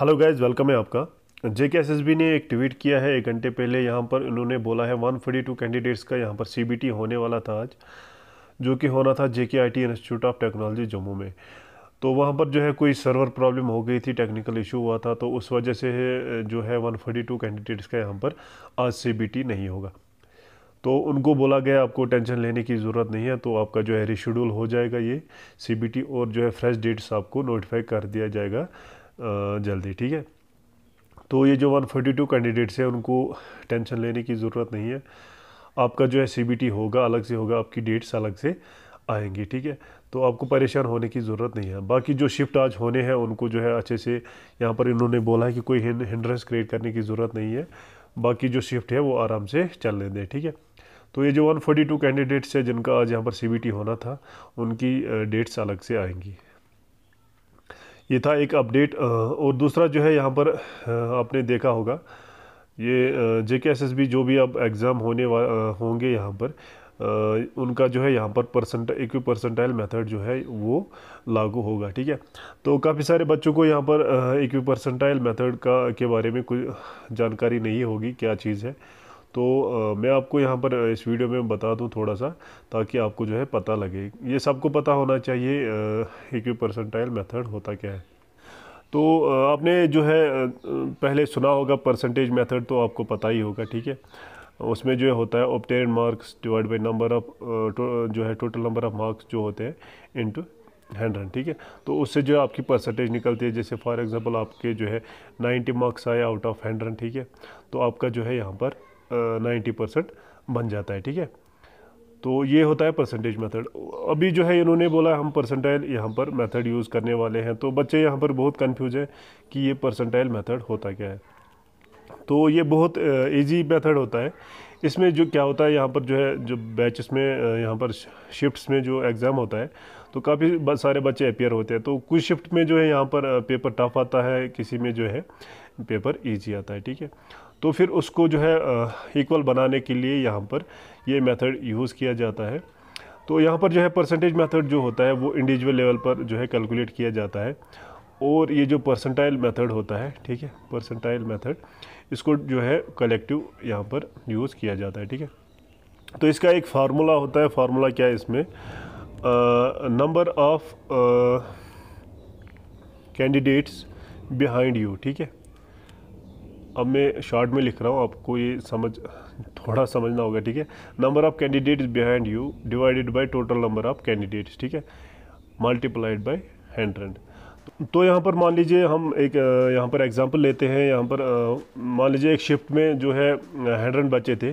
hello guys welcome है आपका जे के एस एस बी ने एक ट्वीट किया है एक घंटे पहले यहाँ पर इन्होंने बोला है वन फोर्टी टू कैंडिडेट्स का यहाँ पर सी बी टी होने वाला था आज जो कि होना था J K I T institute of technology Jammu में तो वहाँ पर जो है कोई सर्वर प्रॉब्लम हो गई थी टेक्निकल इशू हुआ था तो उस वजह से जो है वन फोर्टी टू कैंडिडेट्स का यहाँ पर आज सी बी टी नहीं होगा तो उनको बोला गया आपको टेंशन लेने की ज़रूरत नहीं है तो आपका जो है रिशेड्यूल हो जाएगा ये सी बी टी और जो है फ्रेश डेट्स आपको नोटिफाई कर दिया जाएगा जल्दी ठीक है तो ये जो 142 कैंडिडेट्स हैं उनको टेंशन लेने की ज़रूरत नहीं है आपका जो है सी होगा अलग से होगा आपकी डेट्स अलग से आएंगी ठीक है तो आपको परेशान होने की ज़रूरत नहीं है बाकी जो शिफ्ट आज होने हैं उनको जो है अच्छे से यहाँ पर इन्होंने बोला है कि कोई हिंड्रेंस क्रिएट करने की ज़रूरत नहीं है बाकी जो शिफ्ट है वो आराम से चल दें ठीक है तो ये जो 142 कैंडिडेट्स हैं जिनका आज यहाँ पर सी होना था उनकी डेट्स अलग से आएंगी ये था एक अपडेट और दूसरा जो है यहाँ पर आपने देखा होगा ये जे के एस एस बी जो भी अब एग्ज़ाम होने होंगे यहाँ पर उनका जो है यहाँ पर परसेंट एक परसेंटाइल मेथड जो है वो लागू होगा ठीक है तो काफ़ी सारे बच्चों को यहाँ पर इक्वी परसेंटाइल मेथड का के बारे में कुछ जानकारी नहीं होगी क्या चीज़ है तो मैं आपको यहाँ पर इस वीडियो में बता दूँ थोड़ा सा ताकि आपको जो है पता लगे ये सबको पता होना चाहिए इक्वी परसेंटाइल मेथड होता क्या है तो आपने जो है पहले सुना होगा परसेंटेज मेथड तो आपको पता ही होगा ठीक है उसमें जो होता है obtain marks divide by number of जो है टोटल नंबर ऑफ मार्क्स जो होते हैं इंटू रन ठीक है तो उससे जो है आपकी परसेंटेज निकलती है जैसे फॉर एग्जांपल आपके जो है 90 मार्क्स आए आउट ऑफ रन ठीक है तो आपका जो है यहाँ पर नाइन्टी परसेंट बन जाता है ठीक है तो ये होता है परसेंटेज मेथड अभी जो है इन्होंने बोला हम परसेंटाइल यहाँ पर मेथड यूज़ करने वाले हैं तो बच्चे यहाँ पर बहुत कन्फ्यूज है कि ये परसेंटाइल मेथड होता क्या है तो ये बहुत इजी मेथड होता है इसमें जो क्या होता है यहाँ पर जो है जो बैचेस में यहाँ पर शिफ्ट्स में जो एग्ज़ाम होता है तो काफ़ी सारे बच्चे अपेयर होते हैं तो कुछ शिफ्ट में जो है यहाँ पर पेपर टफ आता है किसी में जो है पेपर ईजी आता है ठीक है तो फिर उसको जो है इक्वल बनाने के लिए यहाँ पर ये मेथड यूज़ किया जाता है तो यहाँ पर जो है परसेंटेज मेथड जो होता है वो इंडिविजुअल लेवल पर जो है कैलकुलेट किया जाता है और ये जो परसेंटाइल मेथड होता है ठीक है परसेंटाइल मेथड इसको जो है कलेक्टिव यहाँ पर यूज़ किया जाता है ठीक है तो इसका एक फार्मूला होता है फार्मूला क्या है इसमें number of candidates behind you ठीक है अब मैं शॉर्ट में लिख रहा हूँ आपको ये समझ थोड़ा समझना होगा ठीक है number of candidate is behind you divided by total number of candidates ठीक है मल्टीप्लाइड बाय हंड्रेड तो यहाँ पर मान लीजिए हम एक यहाँ पर एग्ज़ाम्पल लेते हैं यहाँ पर मान लीजिए एक शिफ्ट में जो है हंड्रेड बचे थे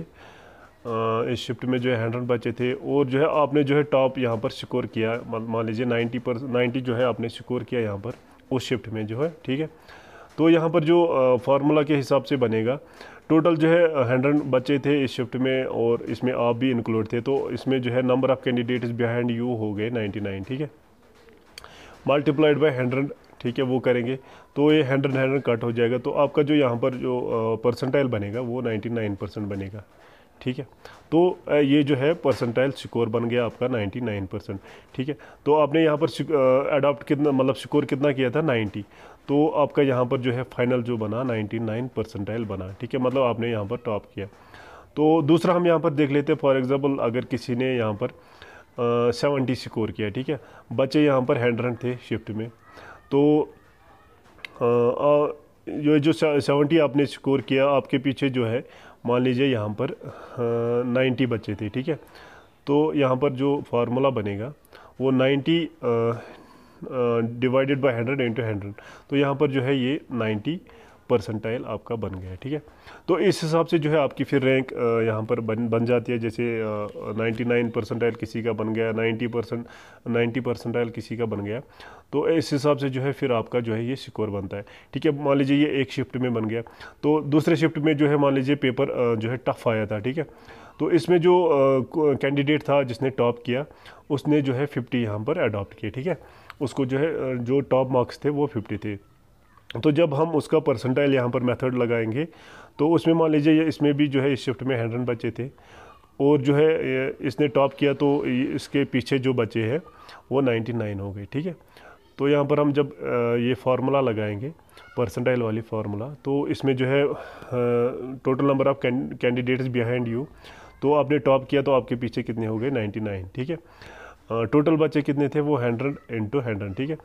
इस शिफ्ट में जो है हंड्रेड बचे थे और जो है आपने जो है टॉप यहाँ पर स्कोर किया मान लीजिए नाइन्टी पर नाइन्टी जो है आपने स्कोर किया यहाँ पर उस शिफ्ट में जो है ठीक है तो यहाँ पर जो फार्मूला के हिसाब से बनेगा टोटल जो है हंड्रेड बच्चे थे इस शिफ्ट में और इसमें आप भी इंक्लूड थे तो इसमें जो है number of candidates behind you हो गए 99 ठीक है मल्टीप्लाइड बाय हंड्रेड ठीक है वो करेंगे तो ये हंड्रेड हंड्रेड कट हो जाएगा तो आपका जो यहाँ पर जो परसेंटाइल बनेगा वो 99 परसेंट बनेगा ठीक है तो ये जो है परसेंटाइल स्कोर बन गया आपका 99 परसेंट ठीक है तो आपने यहाँ पर अडॉप्ट कितना मतलब स्कोर कितना किया था 90 तो आपका यहाँ पर जो है फाइनल जो बना 99 परसेंटाइल बना ठीक है मतलब आपने यहाँ पर टॉप किया तो दूसरा हम यहाँ पर देख लेते हैं फॉर एग्ज़ाम्पल अगर किसी ने यहाँ पर सेवेंटी स्कोर किया ठीक है बच्चे यहाँ पर रन थे शिफ्ट में तो आ, आ, जो जो सेवेंटी आपने स्कोर किया आपके पीछे जो है मान लीजिए यहाँ पर नाइन्टी बच्चे थे ठीक है तो यहाँ पर जो फार्मूला बनेगा वो ninety divided by hundred into hundred तो यहाँ पर जो है ये नाइन्टी परसेंटाइल आपका बन गया ठीक है तो इस हिसाब से जो है आपकी फिर रैंक यहाँ पर बन बन जाती है जैसे नाइन्टी नाइन परसेंटाइल किसी का बन गया नाइन्टी परसेंट नाइन्टी परसेंटाइल किसी का बन गया तो इस हिसाब से जो है फिर आपका जो है ये सिक्योर बनता है ठीक है मान लीजिए ये एक शिफ्ट में बन गया तो दूसरे शिफ्ट में जो है मान लीजिए पेपर जो है टफ आया था ठीक है तो इसमें जो कैंडिडेट था जिसने टॉप किया उसने जो है फिफ्टी यहाँ पर अडॉप्ट किया ठीक है उसको जो है जो टॉप मार्क्स थे वो फिफ्टी थे तो जब हम उसका परसेंटाइल यहाँ पर मेथड लगाएंगे तो उसमें मान लीजिए इसमें भी जो है इस शिफ्ट में हंड्रेड बच्चे थे और जो है इसने टॉप किया तो इसके पीछे जो बचे हैं वो 99 हो गए ठीक है तो यहाँ पर हम जब ये फार्मूला लगाएंगे परसेंटाइल वाली फार्मूला तो इसमें जो है total number of candidates behind you तो आपने टॉप किया तो आपके पीछे कितने हो गए 99 ठीक है टोटल बच्चे कितने थे वो 100 इंटू हंड्रेड ठीक है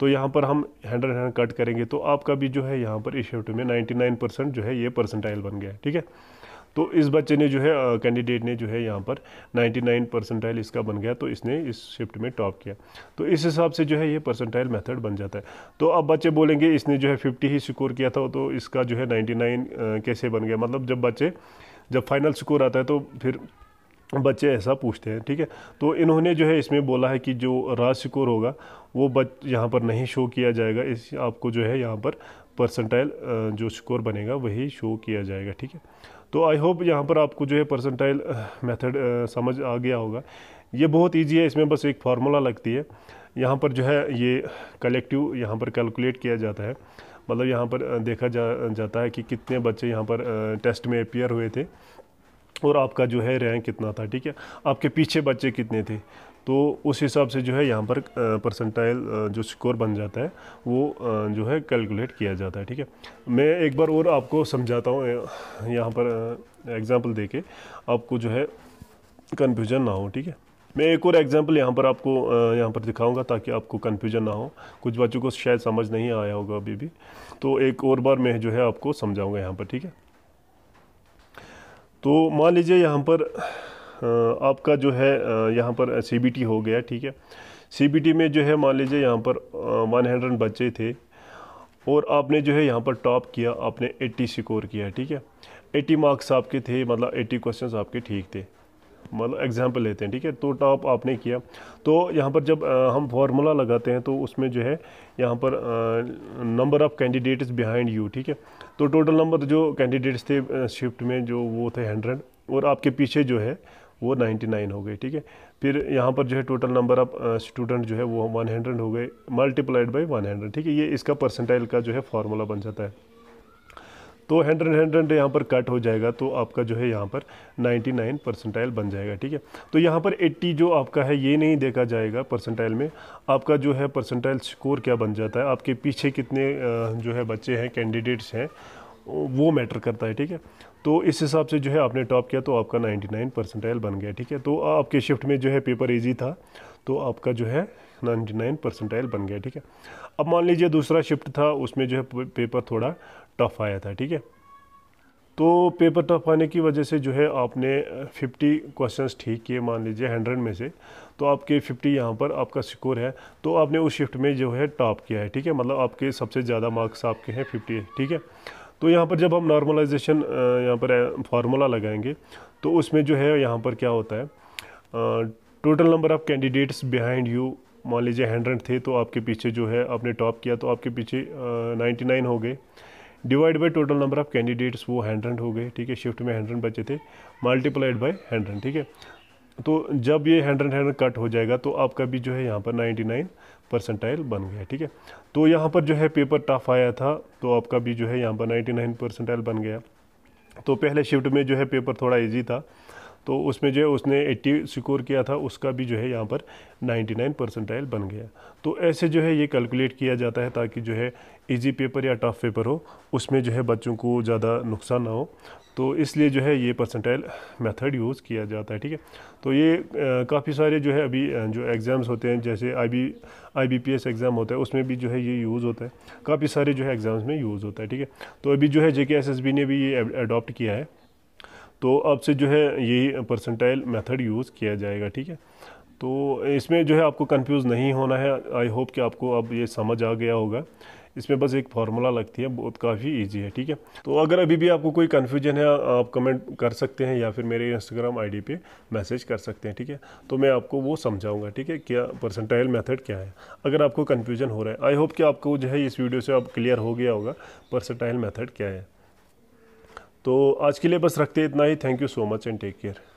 तो यहाँ पर हम हंड्रेड हंड्रेड कट करेंगे तो आपका भी जो है यहाँ पर इस शिफ्ट में 99 परसेंट जो है ये परसेंटाइल बन गया ठीक है तो इस बच्चे ने जो है कैंडिडेट ने जो है यहाँ पर 99 परसेंटाइल इसका बन गया तो इसने इस शिफ्ट में टॉप किया तो इस हिसाब से जो है ये परसेंटाइल मेथड बन जाता है तो अब बच्चे बोलेंगे इसने जो है 50 ही स्कोर किया था तो इसका जो है 99 कैसे बन गया मतलब जब बच्चे जब फाइनल स्कोर आता है तो फिर बच्चे ऐसा पूछते हैं ठीक है तो इन्होंने जो है इसमें बोला है कि जो राज स्कोर होगा वो बच यहाँ पर नहीं शो किया जाएगा इस आपको जो है यहाँ पर परसेंटाइल जो स्कोर बनेगा वही शो किया जाएगा ठीक है तो आई होप यहाँ पर आपको जो है परसेंटाइल मेथड समझ आ गया होगा ये बहुत ईजी है इसमें बस एक फार्मूला लगती है यहाँ पर जो है ये कलेक्टिव यहाँ पर कैलकुलेट किया जाता है मतलब यहाँ पर देखा जा जाता है कि कितने बच्चे यहाँ पर टेस्ट में अपियर हुए थे और आपका जो है रैंक कितना था ठीक है आपके पीछे बच्चे कितने थे तो उस हिसाब से जो है यहाँ पर परसेंटाइल जो स्कोर बन जाता है वो जो है कैलकुलेट किया जाता है ठीक है मैं एक बार और आपको समझाता हूँ यहाँ पर एग्ज़ाम्पल दे के आपको जो है कन्फ्यूजन ना हो ठीक है मैं एक और एग्जांपल यहाँ पर आपको यहाँ पर दिखाऊंगा ताकि आपको कन्फ्यूजन ना हो कुछ बच्चों को शायद समझ नहीं आया होगा अभी भी तो एक और बार मैं जो है आपको समझाऊंगा यहाँ पर ठीक है तो मान लीजिए यहाँ पर आपका जो है यहाँ पर सी हो गया ठीक है सी में जो है मान लीजिए यहाँ पर वन हंड्रेड बच्चे थे और आपने जो है यहाँ पर टॉप किया आपने 80 स्कोर किया ठीक है 80 मार्क्स आपके थे मतलब 80 क्वेश्चंस आपके ठीक थे मतलब एग्जाम्पल लेते हैं ठीक है तो टॉप आपने किया तो यहाँ पर जब आ, हम फार्मूला लगाते हैं तो उसमें जो है यहाँ पर number of candidates behind you ठीक है तो टोटल नंबर जो कैंडिडेट्स थे शिफ्ट में जो वो थे हंड्रेड और आपके पीछे जो है वो 99 हो गई ठीक है फिर यहाँ पर जो है टोटल नंबर ऑफ स्टूडेंट जो है वो 100 हो गए मल्टीप्लाइड बाई 100 ठीक है ये इसका परसेंटाइल का जो है फार्मूला बन जाता है तो हंड्रेड हंड्रेड यहाँ पर कट हो जाएगा तो आपका जो है यहाँ पर 99 परसेंटाइल बन जाएगा ठीक है तो यहाँ पर 80 जो आपका है ये नहीं देखा जाएगा परसेंटाइल में आपका जो है परसेंटाइल स्कोर क्या बन जाता है आपके पीछे कितने जो है बच्चे हैं कैंडिडेट्स हैं वो मैटर करता है ठीक है तो इस हिसाब से जो है आपने टॉप किया तो आपका 99 परसेंटाइल बन गया ठीक है तो आपके शिफ्ट में जो है पेपर इजी था तो आपका जो है 99 परसेंटाइल बन गया ठीक है अब मान लीजिए दूसरा शिफ्ट था उसमें जो है पेपर थोड़ा टफ आया था ठीक है तो पेपर टफ आने की वजह से जो है आपने 50 क्वेश्चंस ठीक किए मान लीजिए हंड्रेड में से तो आपके 50 यहाँ पर आपका स्कोर है तो आपने उस शिफ्ट में जो है टॉप किया है ठीक है मतलब आपके सबसे ज़्यादा मार्क्स आपके हैं 50 ठीक है तो यहाँ पर जब हम नॉर्मलाइजेशन यहाँ पर फार्मूला लगाएंगे तो उसमें जो है यहाँ पर क्या होता है total number of candidates behind you मान लीजिए हंड्रेड थे तो आपके पीछे जो है आपने टॉप किया तो आपके पीछे नाइन्टी नाइन हो गए divide by total number of candidates वो हंड्रेड हो गए ठीक है शिफ्ट में हंड्रेड बचे थे मल्टीप्लाइड बाय हंड्रेड ठीक है तो जब ये हैंड एंड हैंड कट हो जाएगा तो आपका भी जो है यहाँ पर 99 परसेंटाइल बन गया ठीक है तो यहाँ पर जो है पेपर टफ आया था तो आपका भी जो है यहाँ पर 99 परसेंटाइल बन गया तो पहले शिफ्ट में जो है पेपर थोड़ा इजी था तो उसमें जो है उसने 80 स्कोर किया था उसका भी जो है यहाँ पर 99 परसेंटाइल बन गया तो ऐसे जो है ये कैलकुलेट किया जाता है ताकि जो है इजी पेपर या टफ पेपर हो उसमें जो है बच्चों को ज़्यादा नुकसान ना हो तो इसलिए जो है ये परसेंटाइल मेथड यूज़ किया जाता है ठीक है तो ये काफ़ी सारे जो है अभी जो एग्ज़ाम्स होते हैं जैसे I B I B P S exam होता है उसमें भी जो है ये यूज़ होता है काफ़ी सारे जो है एग्ज़ाम्स में यूज़ होता है ठीक है तो अभी जो है जे के एस एस बी ने भी ये अडोप्ट किया है तो अब से जो है यही परसेंटाइल मेथड यूज़ किया जाएगा ठीक है तो इसमें जो है आपको कंफ्यूज नहीं होना है आई होप कि आपको अब ये समझ आ गया होगा इसमें बस एक फार्मूला लगती है बहुत काफ़ी इजी है ठीक है तो अगर अभी भी आपको कोई कन्फ्यूजन है आप कमेंट कर सकते हैं या फिर मेरे इंस्टाग्राम आईडी पे मैसेज कर सकते हैं ठीक है तो मैं आपको वो समझाऊंगा ठीक है क्या परसेंटाइल मेथड क्या है अगर आपको कन्फ्यूजन हो रहा है आई होप कि आपको जो है इस वीडियो से आप क्लियर हो गया होगा परसेंटाइल मैथड क्या है तो आज के लिए बस रखते इतना ही thank you so much and take care